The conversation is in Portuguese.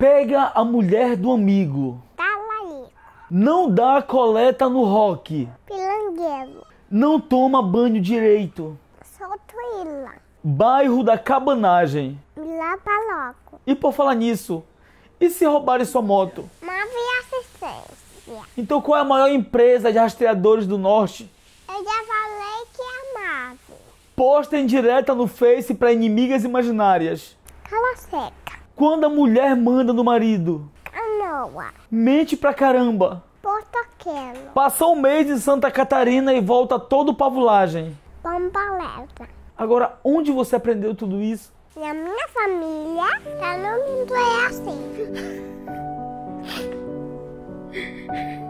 Pega a mulher do amigo. Talarico. Tá Não dá coleta no rock. Pilanguelo. Não toma banho direito. Sotuíla. Bairro da Cabanagem. Milapaloco. E por falar nisso, e se roubarem sua moto? Mave assistência. Então qual é a maior empresa de rastreadores do norte? Eu já falei que é a Mave. Posta direta no Face para inimigas imaginárias. Cala seca. Quando a mulher manda no marido? Canoa. Mente pra caramba. Portocelo. Passou um mês em Santa Catarina e volta todo pavulagem. Pombaleta. Agora, onde você aprendeu tudo isso? Na minha família, todo tá mundo é assim.